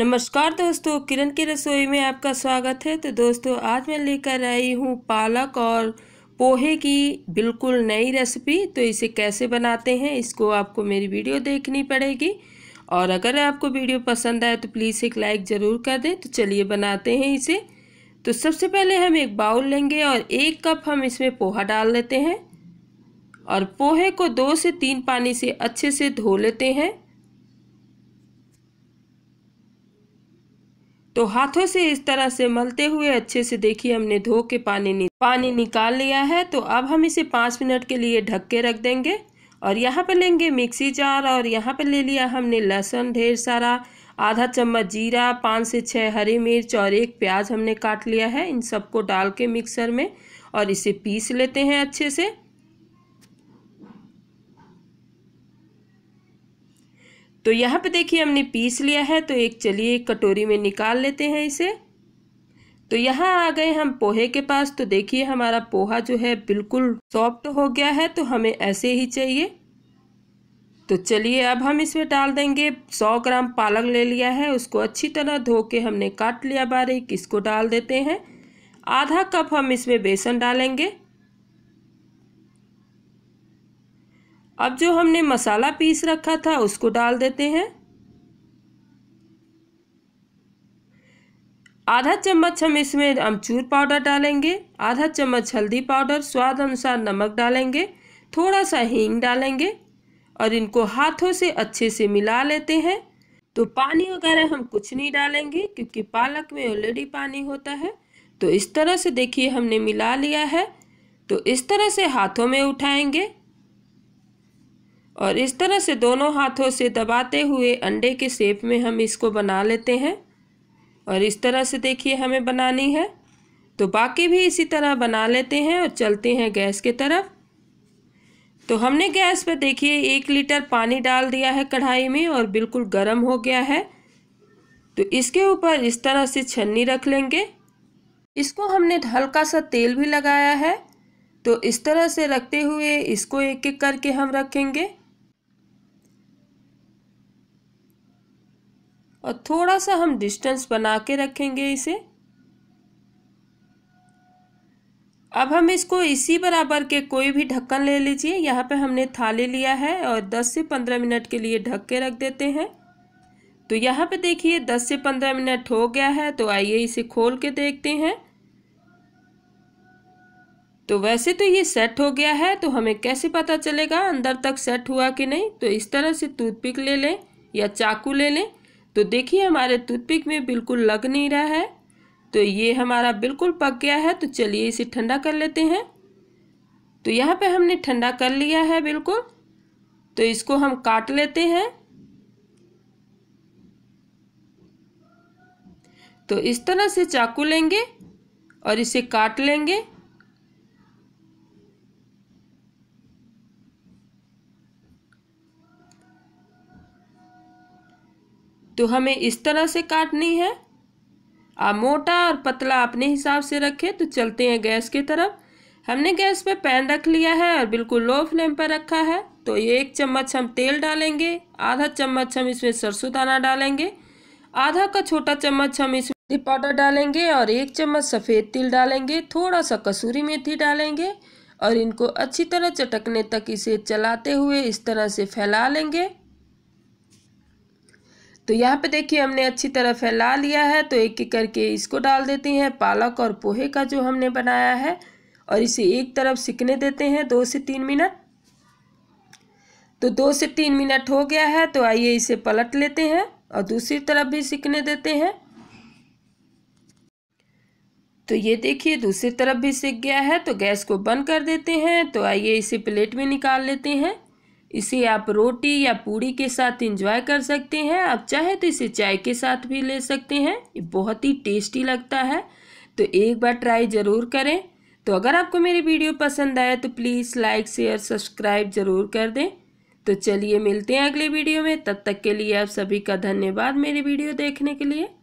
नमस्कार दोस्तों किरण की रसोई में आपका स्वागत है तो दोस्तों आज मैं लेकर आई हूँ पालक और पोहे की बिल्कुल नई रेसिपी तो इसे कैसे बनाते हैं इसको आपको मेरी वीडियो देखनी पड़ेगी और अगर आपको वीडियो पसंद आए तो प्लीज़ एक लाइक ज़रूर कर दें तो चलिए बनाते हैं इसे तो सबसे पहले हम एक बाउल लेंगे और एक कप हम इसमें पोहा डाल लेते हैं और पोहे को दो से तीन पानी से अच्छे से धो लेते हैं तो हाथों से इस तरह से मलते हुए अच्छे से देखिए हमने धो के पानी नि पानी निकाल लिया है तो अब हम इसे पाँच मिनट के लिए ढक के रख देंगे और यहाँ पर लेंगे मिक्सी जार और यहाँ पर ले लिया हमने लहसुन ढेर सारा आधा चम्मच जीरा पाँच से छः हरी मिर्च और एक प्याज हमने काट लिया है इन सबको डाल के मिक्सर में और इसे पीस लेते हैं अच्छे से तो यहाँ पे देखिए हमने पीस लिया है तो एक चलिए एक कटोरी में निकाल लेते हैं इसे तो यहाँ आ गए हम पोहे के पास तो देखिए हमारा पोहा जो है बिल्कुल सॉफ्ट हो गया है तो हमें ऐसे ही चाहिए तो चलिए अब हम इसमें डाल देंगे 100 ग्राम पालक ले लिया है उसको अच्छी तरह धो के हमने काट लिया बारीक इसको डाल देते हैं आधा कप हम इसमें बेसन डालेंगे अब जो हमने मसाला पीस रखा था उसको डाल देते हैं आधा चम्मच हम इसमें अमचूर पाउडर डालेंगे आधा चम्मच हल्दी पाउडर स्वाद अनुसार नमक डालेंगे थोड़ा सा हींग डालेंगे और इनको हाथों से अच्छे से मिला लेते हैं तो पानी वगैरह हम कुछ नहीं डालेंगे क्योंकि पालक में ऑलरेडी पानी होता है तो इस तरह से देखिए हमने मिला लिया है तो इस तरह से हाथों में उठाएंगे और इस तरह से दोनों हाथों से दबाते हुए अंडे के शेप में हम इसको बना लेते हैं और इस तरह से देखिए हमें बनानी है तो बाकी भी इसी तरह बना लेते हैं और चलते हैं गैस के तरफ तो हमने गैस पर देखिए एक लीटर पानी डाल दिया है कढ़ाई में और बिल्कुल गर्म हो गया है तो इसके ऊपर इस तरह से छन्नी रख लेंगे इसको हमने हल्का सा तेल भी लगाया है तो इस तरह से रखते हुए इसको एक एक करके हम रखेंगे और थोड़ा सा हम डिस्टेंस बना के रखेंगे इसे अब हम इसको इसी बराबर के कोई भी ढक्कन ले लीजिए यहाँ पे हमने थाली लिया है और 10 से 15 मिनट के लिए ढक के रख देते हैं तो यहाँ पे देखिए 10 से 15 मिनट हो गया है तो आइए इसे खोल के देखते हैं तो वैसे तो ये सेट हो गया है तो हमें कैसे पता चलेगा अंदर तक सेट हुआ कि नहीं तो इस तरह से टूथपिक ले लें या चाकू ले लें तो देखिए हमारे टूथपिक में बिल्कुल लग नहीं रहा है तो ये हमारा बिल्कुल पक गया है तो चलिए इसे ठंडा कर लेते हैं तो यहाँ पे हमने ठंडा कर लिया है बिल्कुल तो इसको हम काट लेते हैं तो इस तरह से चाकू लेंगे और इसे काट लेंगे तो हमें इस तरह से काटनी है आप मोटा और पतला अपने हिसाब से रखें तो चलते हैं गैस की तरफ हमने गैस पे पैन रख लिया है और बिल्कुल लो फ्लेम पर रखा है तो एक चम्मच हम तेल डालेंगे आधा चम्मच हम इसमें सरसों दाना डालेंगे आधा का छोटा चम्मच हम इसमें पाउडर डालेंगे और एक चम्मच सफ़ेद तिल डालेंगे थोड़ा सा कसूरी मेथी डालेंगे और इनको अच्छी तरह चटकने तक इसे चलाते हुए इस तरह से फैला लेंगे तो यहाँ पे देखिए हमने अच्छी तरह फैला लिया है तो एक एक करके इसको डाल देते हैं पालक और पोहे का जो हमने बनाया है और इसे एक तरफ सिकने देते हैं दो से तीन मिनट तो दो से तीन मिनट हो गया है तो आइए इसे पलट लेते हैं और दूसरी तरफ भी सिकने देते हैं तो ये देखिए दूसरी तरफ भी सिक गया है तो गैस को बंद कर देते हैं तो आइए इसे प्लेट में निकाल लेते हैं इसे आप रोटी या पूड़ी के साथ इंजॉय कर सकते हैं आप चाहे तो इसे चाय के साथ भी ले सकते हैं ये बहुत ही टेस्टी लगता है तो एक बार ट्राई ज़रूर करें तो अगर आपको मेरी वीडियो पसंद आए तो प्लीज़ लाइक शेयर सब्सक्राइब ज़रूर कर दें तो चलिए मिलते हैं अगले वीडियो में तब तक के लिए आप सभी का धन्यवाद मेरी वीडियो देखने के लिए